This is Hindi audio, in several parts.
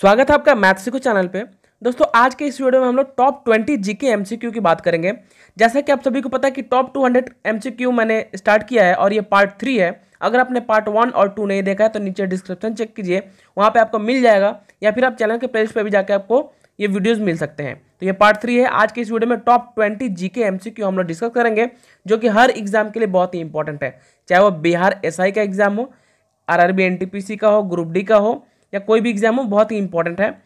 स्वागत है आपका मैथ्सिको चैनल पे दोस्तों आज के इस वीडियो में हम लोग टॉप ट्वेंटी जीके एमसीक्यू की बात करेंगे जैसा कि आप सभी को पता है कि टॉप टू हंड्रेड एमसीक्यू मैंने स्टार्ट किया है और ये पार्ट थ्री है अगर आपने पार्ट वन और टू नहीं देखा है तो नीचे डिस्क्रिप्शन चेक कीजिए वहाँ पर आपको मिल जाएगा या फिर आप चैनल के पेज पर भी जाकर आपको ये वीडियोज़ मिल सकते हैं तो ये पार्ट थ्री है आज के इस वीडियो में टॉप ट्वेंटी जी के हम लोग डिस्कस करेंगे जो कि हर एग्जाम के लिए बहुत ही इंपॉर्टेंट है चाहे वो बिहार एस का एग्जाम हो आर आर का हो ग्रुप डी का हो या कोई भी एग्जाम हो बहुत ही इंपॉर्टेंट है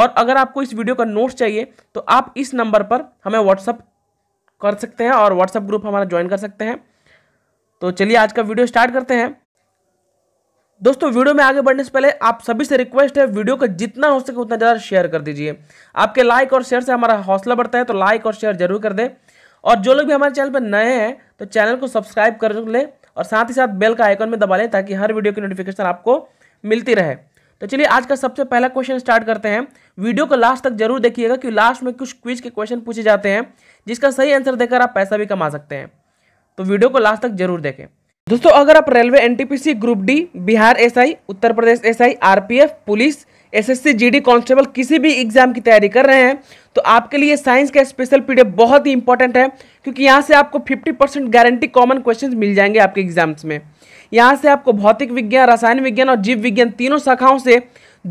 और अगर आपको इस वीडियो का नोट्स चाहिए तो आप इस नंबर पर हमें व्हाट्सअप कर सकते हैं और व्हाट्सअप ग्रुप हमारा ज्वाइन कर सकते हैं तो चलिए आज का वीडियो स्टार्ट करते हैं दोस्तों वीडियो में आगे बढ़ने से पहले आप सभी से रिक्वेस्ट है वीडियो को जितना हो सके उतना ज़्यादा शेयर कर दीजिए आपके लाइक और शेयर से हमारा हौसला बढ़ता है तो लाइक और शेयर जरूर कर दें और जो लोग भी हमारे चैनल पर नए हैं तो चैनल को सब्सक्राइब कर लें और साथ ही साथ बेल का आइकन में दबा लें ताकि हर वीडियो की नोटिफिकेशन आपको मिलती रहे तो चलिए आज का सबसे पहला क्वेश्चन स्टार्ट करते हैं वीडियो को लास्ट तक जरूर देखिएगा कि लास्ट में कुछ क्विज के क्वेश्चन पूछे जाते हैं जिसका सही आंसर देकर आप पैसा भी कमा सकते हैं तो वीडियो को लास्ट तक जरूर देखें दोस्तों अगर आप railway NTPC group D Bihar SI Uttar Pradesh SI RPF police SSC GD constable किसी भी एग्जाम की तैयारी कर रहे हैं तो आपके लिए साइंस का स्पेशल पीडीएफ बहुत ही इंपॉर्टेंट है क्योंकि यहाँ से आपको 50 परसेंट गारंटी कॉमन क्वेश्चन मिल जाएंगे आपके एग्जाम्स में यहाँ से आपको भौतिक विज्ञान रसायन विज्ञान और जीव विज्ञान तीनों शाखाओं से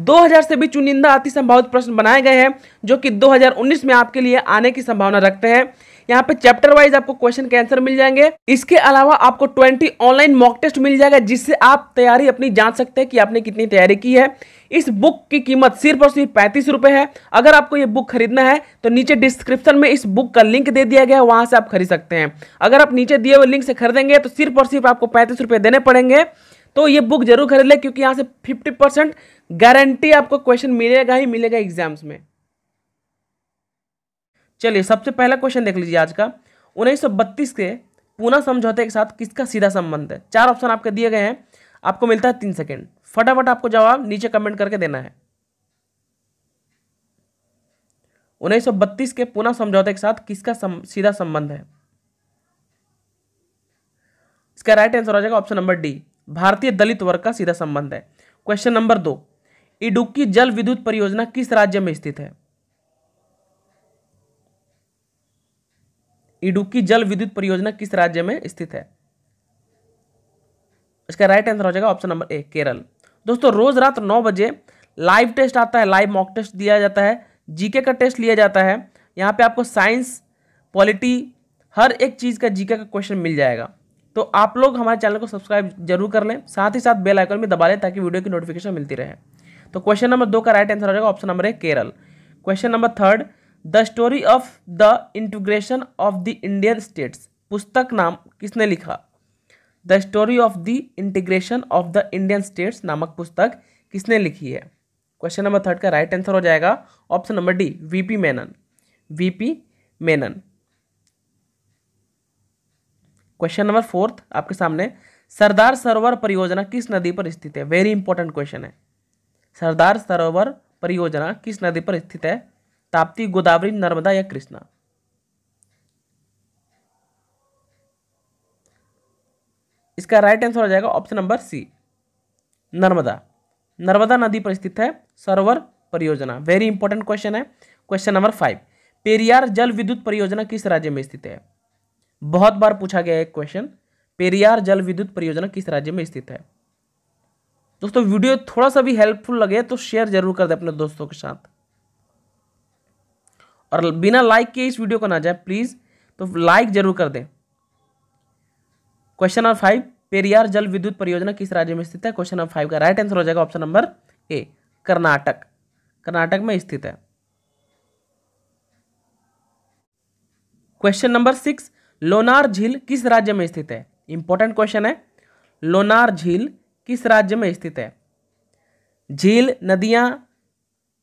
2000 से भी चुनिंदा अति संभावित प्रश्न बनाए गए हैं जो कि 2019 में आपके लिए आने की संभावना रखते हैं यहाँ पे चैप्टर वाइज आपको क्वेश्चन के आंसर मिल जाएंगे इसके अलावा आपको ट्वेंटी ऑनलाइन मॉक टेस्ट मिल जाएगा जिससे आप तैयारी अपनी जांच सकते हैं कि आपने कितनी तैयारी की है इस बुक की कीमत सिर्फ और सिर्फ पैंतीस रुपए है अगर आपको ये बुक खरीदना है तो नीचे डिस्क्रिप्शन में इस बुक का लिंक दे दिया गया है वहां से आप खरीद सकते हैं अगर आप नीचे दिए हुए लिंक से खरीदेंगे तो सिर्फ और सिर्फ आपको पैंतीस रुपए देने पड़ेंगे तो ये बुक जरूर खरीद लें क्योंकि यहाँ से फिफ्टी परसेंट गारंटी आपको क्वेश्चन मिलेगा ही मिलेगा एग्जाम्स में चलिए सबसे पहला क्वेश्चन देख लीजिए आज का उन्नीस के पूना समझौते के साथ किसका सीधा संबंध है चार ऑप्शन आपके दिए गए हैं आपको मिलता है तीन सेकेंड फटाफट आपको जवाब नीचे कमेंट करके देना है उन्नीस के पुनः समझौते के साथ किसका सम, सीधा संबंध है इसका राइट आंसर हो जाएगा ऑप्शन नंबर डी भारतीय दलित वर्ग का सीधा संबंध है क्वेश्चन नंबर दो इडुक्की जल विद्युत परियोजना किस राज्य में स्थित है इडुक्की जल विद्युत परियोजना किस राज्य में स्थित है इसका राइट आंसर हो जाएगा ऑप्शन नंबर ए केरल दोस्तों रोज रात नौ बजे लाइव टेस्ट आता है लाइव मॉक टेस्ट दिया जाता है जीके का टेस्ट लिया जाता है यहाँ पे आपको साइंस पॉलिटी हर एक चीज़ का जीके का क्वेश्चन मिल जाएगा तो आप लोग हमारे चैनल को सब्सक्राइब जरूर कर लें साथ ही साथ बेल आइकन भी दबा लें ताकि वीडियो की नोटिफिकेशन मिलती रहे तो क्वेश्चन नंबर दो का राइट आंसर हो जाएगा option number A Kerala question number third the story of the integration of the Indian states पुस्तक नाम किसने लिखा the story of the integration of the Indian states नामक पुस्तक किसने लिखी है क्वेश्चन नंबर थर्ड का राइट आंसर हो जाएगा option number D VP Menon VP Menon question number fourth आपके सामने सरदार सरोवर परियोजना किस नदी पर स्थित है वेरी इंपॉर्टेंट क्वेश्चन है सरदार सरोवर परियोजना किस नदी पर स्थित है ताप्ती गोदावरी नर्मदा या कृष्णा इसका राइट आंसर हो जाएगा option number C Narmada Narmada नदी पर स्थित है सरोवर परियोजना वेरी इंपॉर्टेंट क्वेश्चन है क्वेश्चन नंबर फाइव पेरियार जल विद्युत परियोजना किस राज्य में स्थित है बहुत बार पूछा गया है क्वेश्चन पेरियार जल विद्युत परियोजना किस राज्य में स्थित है दोस्तों वीडियो थोड़ा सा भी हेल्पफुल लगे तो शेयर जरूर कर दे अपने दोस्तों के साथ और बिना लाइक के इस वीडियो को ना जाए प्लीज़ तो लाइक जरूर कर दें क्वेश्चन नंबर फाइव पेरियार जल विद्युत परियोजना किस राज्य में स्थित है क्वेश्चन नंबर फाइव का राइट आंसर हो जाएगा option number A Karnataka Karnataka में स्थित है क्वेश्चन नंबर सिक्स लोनार झील किस राज्य में स्थित है इंपॉर्टेंट क्वेश्चन है लोनार झील किस राज्य में स्थित है झील नदियां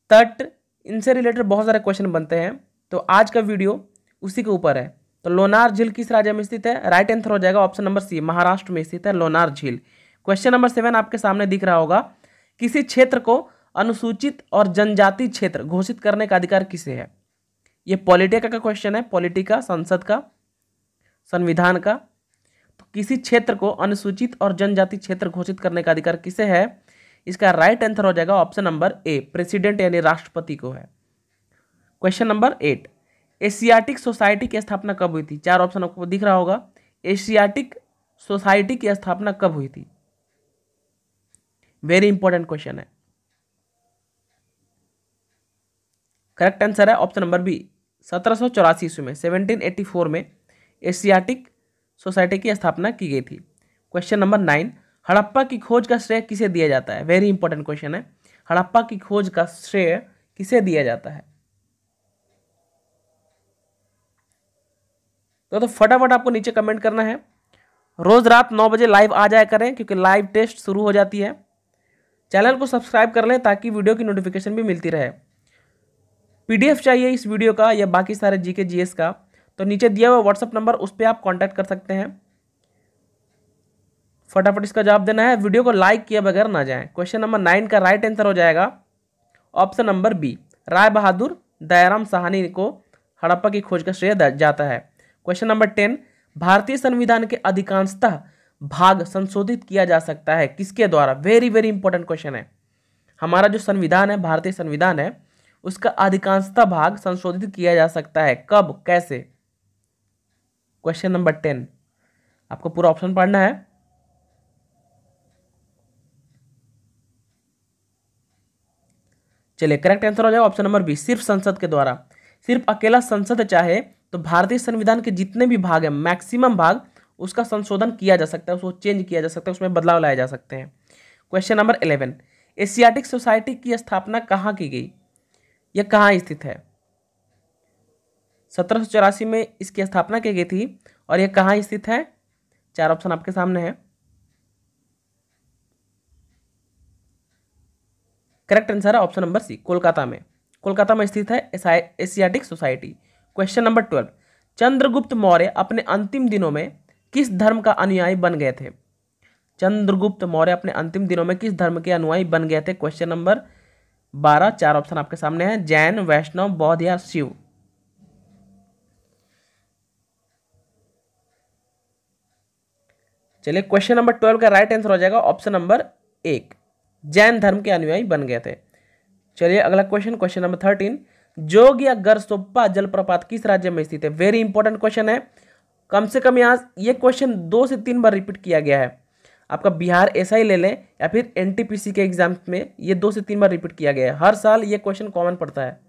तट इनसे रिलेटेड बहुत सारे क्वेश्चन बनते हैं तो आज का वीडियो उसी के ऊपर है तो लोनार झील किस राज्य में स्थित है राइट आंसर हो जाएगा ऑप्शन नंबर सी महाराष्ट्र में स्थित है लोनार झील क्वेश्चन नंबर सेवन आपके सामने दिख रहा होगा किसी क्षेत्र को अनुसूचित और जनजाति क्षेत्र घोषित करने का अधिकार किसे है ये पॉलिटिका का क्वेश्चन है पॉलिटिका संसद का संविधान का तो किसी क्षेत्र को अनुसूचित और जनजाति क्षेत्र घोषित करने का अधिकार किसे है इसका राइट आंसर हो जाएगा ऑप्शन नंबर ए प्रेसिडेंट यानी राष्ट्रपति को है question number eight Asiatic society की स्थापना कब हुई थी चार ऑप्शन आपको दिख रहा होगा एशियाटिक सोसाइटी की स्थापना कब हुई थी वेरी इंपॉर्टेंट क्वेश्चन है करेक्ट आंसर है ऑप्शन नंबर बी सत्रह सौ चौरासी ईस्वी में सेवनटीन एट्टी फोर में एशियाटिक सोसाइटी की स्थापना की गई थी क्वेश्चन नंबर नाइन हड़प्पा की खोज का श्रेय किसे दिया जाता है वेरी इंपॉर्टेंट क्वेश्चन है हड़प्पा की खोज का श्रेय किसे दिया जाता है तो, तो फटाफट आपको नीचे कमेंट करना है रोज रात नौ बजे लाइव आ जाया करें क्योंकि लाइव टेस्ट शुरू हो जाती है चैनल को सब्सक्राइब कर लें ताकि वीडियो की नोटिफिकेशन भी मिलती रहे पीडीएफ चाहिए इस वीडियो का या बाकी सारे जीके जीएस का तो नीचे दिया हुआ व्हाट्सअप नंबर उस पर आप कॉन्टैक्ट कर सकते हैं फटाफट इसका जवाब देना है वीडियो को लाइक किए बगैर ना जाएं क्वेश्चन नंबर नाइन का राइट आंसर हो जाएगा option number B Rai Bahadur Dayaram Sahni को हड़प्पा की खोज का श्रेय जाता है क्वेश्चन नंबर टेन भारतीय संविधान के अधिकांशतः भाग संशोधित किया जा सकता है किसके द्वारा वेरी वेरी इंपॉर्टेंट क्वेश्चन है हमारा जो संविधान है भारतीय संविधान है उसका अधिकांशता भाग संशोधित किया जा सकता है कब कैसे क्वेश्चन नंबर टेन आपको पूरा ऑप्शन पढ़ना है चलिए करेक्ट आंसर हो जाएगा ऑप्शन नंबर बी सिर्फ संसद के द्वारा सिर्फ अकेला संसद चाहे तो भारतीय संविधान के जितने भी भाग हैं मैक्सिमम भाग उसका संशोधन किया जा सकता है उसको चेंज किया जा सकता है उसमें बदलाव लाए जा सकते हैं question number eleven Asiatic society की स्थापना कहाँ की गई यह कहाँ स्थित है सत्रह में इसकी स्थापना की गई थी और यह कहाँ स्थित है चार ऑप्शन आपके सामने है करेक्ट आंसर है ऑप्शन नंबर सी कोलकाता में कोलकाता में स्थित है Asiatic society question number twelve Chandragupta Maurya अपने अंतिम दिनों में किस धर्म का अनुयायी बन गए थे चंद्रगुप्त मौर्य अपने अंतिम दिनों में किस धर्म के अनुयायी बन गए थे क्वेश्चन नंबर बारह चार ऑप्शन आपके सामने हैं जैन वैष्णव बौद्ध या शिव चलिए क्वेश्चन नंबर ट्वेल्व का राइट आंसर हो जाएगा ऑप्शन नंबर एक जैन धर्म के अनुयायी बन गए थे चलिए अगला क्वेश्चन क्वेश्चन नंबर थर्टीन जोग या गरसोप्पा जलप्रपात किस राज्य में स्थित है वेरी इंपॉर्टेंट क्वेश्चन है कम से कम यहाँ ये क्वेश्चन दो से तीन बार रिपीट किया गया है आपका बिहार ऐसा ही ले लें या फिर एनटीपीसी के एग्जाम में ये दो से तीन बार रिपीट किया गया है हर साल ये क्वेश्चन कॉमन पड़ता है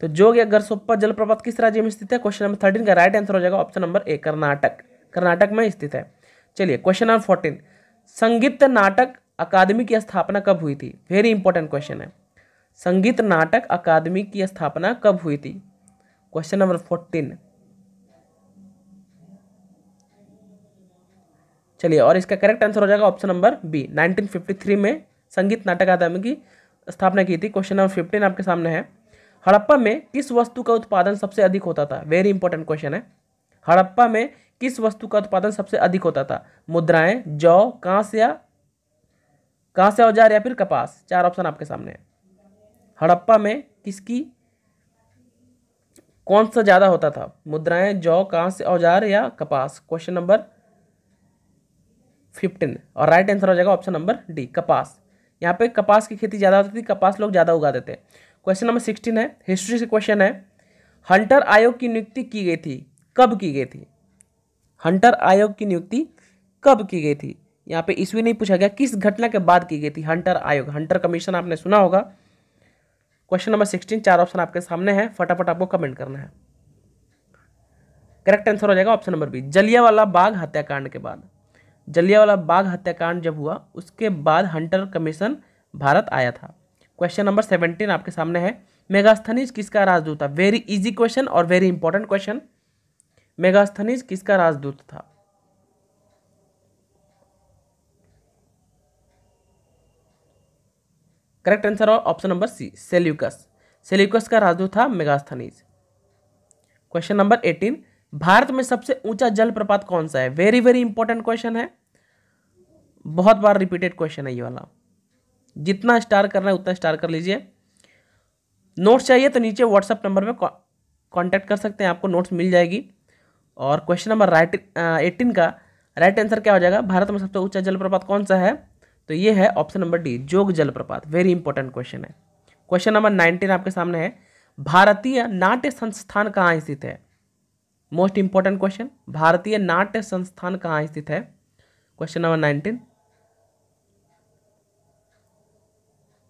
तो जोग या गरसोप्पा जलप्रपात किस राज्य में स्थित है क्वेश्चन नंबर थर्टीन का राइट आंसर हो जाएगा option number A Karnataka Karnataka में स्थित है चलिए क्वेश्चन नंबर फोर्टीन संगीत नाटक अकादमी की स्थापना कब हुई थी वेरी इंपॉर्टेंट क्वेश्चन है संगीत नाटक अकादमी की स्थापना कब हुई थी क्वेश्चन नंबर फोर्टीन चलिए और इसका करेक्ट आंसर हो जाएगा ऑप्शन नंबर बी 1953 में संगीत नाटक अकादमी की स्थापना की थी क्वेश्चन नंबर फिफ्टीन आपके सामने है हड़प्पा में किस वस्तु का उत्पादन सबसे अधिक होता था वेरी इंपॉर्टेंट क्वेश्चन है हड़प्पा में किस वस्तु का उत्पादन सबसे अधिक होता था मुद्राएं जौ कांस या कांस या औजार या फिर कपास चार ऑप्शन आपके सामने है हड़प्पा में किसकी कौन सा ज़्यादा होता था मुद्राएं जौ कांस औजार या कपास क्वेश्चन नंबर फिफ्टीन और राइट आंसर हो जाएगा ऑप्शन नंबर डी कपास यहाँ पे कपास की खेती ज़्यादा होती थी कपास लोग ज़्यादा उगा देते क्वेश्चन नंबर सिक्सटीन है हिस्ट्री से क्वेश्चन है हंटर आयोग की नियुक्ति की गई थी कब की गई थी हंटर आयोग की नियुक्ति कब की गई थी यहाँ पे इसवी नहीं पूछा गया किस घटना के बाद की गई थी हंटर आयोग हंटर कमीशन आपने सुना होगा क्वेश्चन नंबर सिक्सटीन चार ऑप्शन आपके सामने है फटाफट आपको कमेंट करना है करेक्ट आंसर हो जाएगा option number B Jallianwala Bagh हत्याकांड के बाद जलियावाला बाग हत्याकांड जब हुआ उसके बाद हंटर कमीशन भारत आया था क्वेश्चन नंबर सेवेंटीन आपके सामने है मेगास्थनीज किसका राजदूत था वेरी इजी क्वेश्चन और वेरी इंपॉर्टेंट क्वेश्चन मेगास्थनीज किसका राजदूत था करेक्ट आंसर और option number C Seleucus Seleucus का राजदूत था Megasthenes question number eighteen Bharat में सबसे ऊंचा जलप्रपात कौन सा है वेरी वेरी इंपॉर्टेंट क्वेश्चन है बहुत बार रिपीटेड क्वेश्चन है ये वाला जितना स्टार करना है उतना स्टार कर लीजिए नोट्स चाहिए तो नीचे व्हाट्सएप नंबर पे कॉन्टैक्ट कर सकते हैं आपको नोट्स मिल जाएगी और क्वेश्चन नंबर राइट एटीन का राइट आंसर क्या हो जाएगा भारत में सबसे ऊंचा जलप्रपात कौन सा है तो ये है ऑप्शन नंबर डी जोग जलप्रपात वेरी इंपॉर्टेंट क्वेश्चन है क्वेश्चन नंबर नाइनटीन आपके सामने है भारतीय नाट्य संस्थान कहाँ स्थित है मोस्ट इंपॉर्टेंट क्वेश्चन भारतीय नाट्य संस्थान कहाँ स्थित है question number nineteen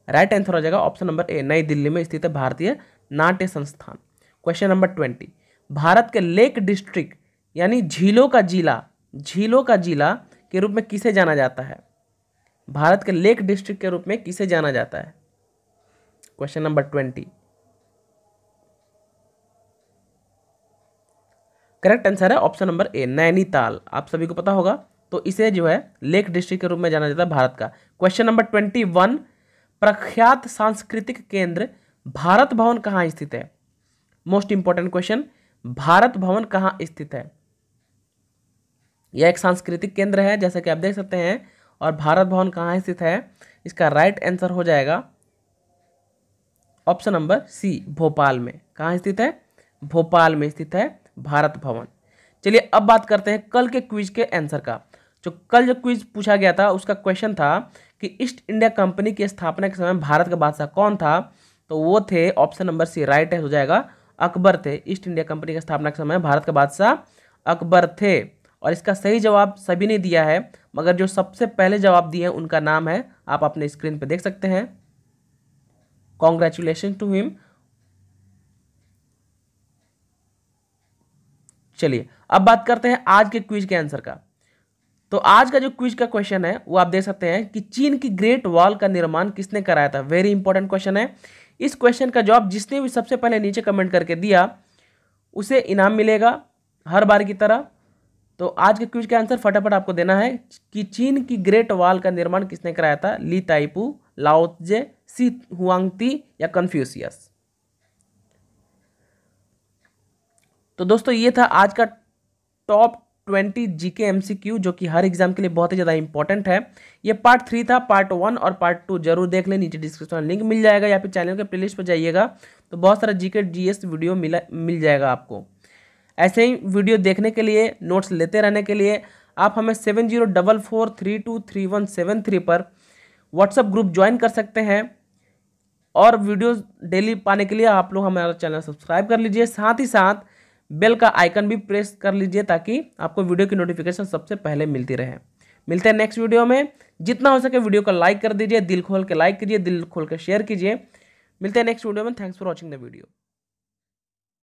right answer हो जाएगा ऑप्शन नंबर ए नई दिल्ली में स्थित है भारतीय नाट्य संस्थान क्वेश्चन नंबर ट्वेंटी भारत के लेक डिस्ट्रिक्ट यानी झीलों का जिला झीलों का जिला के रूप में किसे जाना जाता है भारत के लेक डिस्ट्रिक्ट के रूप में किसे जाना जाता है question number twenty correct answer है ऑप्शन नंबर ए नैनीताल आप सभी को पता होगा तो इसे जो है लेक डिस्ट्रिक्ट के रूप में जाना जाता है भारत का क्वेश्चन नंबर ट्वेंटी वन प्रख्यात सांस्कृतिक केंद्र भारत भवन कहाँ स्थित है मोस्ट इंपॉर्टेंट क्वेश्चन भारत भवन कहाँ स्थित है यह एक सांस्कृतिक केंद्र है जैसा कि आप देख सकते हैं और भारत भवन कहाँ स्थित है इसका राइट आंसर हो जाएगा ऑप्शन नंबर सी भोपाल में कहाँ स्थित है भोपाल में स्थित है भारत भवन चलिए अब बात करते हैं कल के क्विज के आंसर का जो कल जो क्विज पूछा गया था उसका क्वेश्चन था कि ईस्ट इंडिया कंपनी की स्थापना के समय भारत का बादशाह कौन था तो वो थे ऑप्शन नंबर सी राइट हो जाएगा अकबर थे ईस्ट इंडिया कंपनी की स्थापना के समय भारत का बादशाह अकबर थे और इसका सही जवाब सभी ने दिया है मगर जो सबसे पहले जवाब दिए हैं उनका नाम है आप अपने स्क्रीन पर देख सकते हैं कॉन्ग्रेचुलेशन टू हिम चलिए अब बात करते हैं आज के क्विज के आंसर का तो आज का जो क्विज का क्वेश्चन है वो आप देख सकते हैं कि चीन की ग्रेट वॉल का निर्माण किसने कराया था वेरी इंपॉर्टेंट क्वेश्चन है इस क्वेश्चन का जवाब जिसने भी सबसे पहले नीचे कमेंट करके दिया उसे इनाम मिलेगा हर बार की तरह तो आज के क्विज का आंसर फटाफट आपको देना है कि चीन की ग्रेट वाल का निर्माण किसने कराया था ली ताइपू लाओजे सी हुआंगती या कन्फ्यूसियस तो दोस्तों ये था आज का टॉप ट्वेंटी जी के एम सी क्यू जो कि हर एग्जाम के लिए बहुत ही ज़्यादा इंपॉर्टेंट है ये पार्ट थ्री था पार्ट वन और पार्ट टू जरूर देख लें नीचे डिस्क्रिप्शन लिंक मिल जाएगा या फिर चैनल के लिस्ट पर जाइएगा तो बहुत सारा जी के जी एस वीडियो मिला मिल जाएगा आपको ऐसे ही वीडियो देखने के लिए नोट्स लेते रहने के लिए आप हमें seven zero double four three two three one seven three पर व्हाट्सअप ग्रुप ज्वाइन कर सकते हैं और वीडियोस डेली पाने के लिए आप लोग हमारा चैनल सब्सक्राइब कर लीजिए साथ ही साथ बेल का आइकन भी प्रेस कर लीजिए ताकि आपको वीडियो की नोटिफिकेशन सबसे पहले मिलती रहे मिलते हैं नेक्स्ट वीडियो में जितना हो सके वीडियो को लाइक कर दीजिए दिल खोल के लाइक कीजिए दिल खोल के शेयर कीजिए मिलते हैं नेक्स्ट वीडियो में thanks for watching the video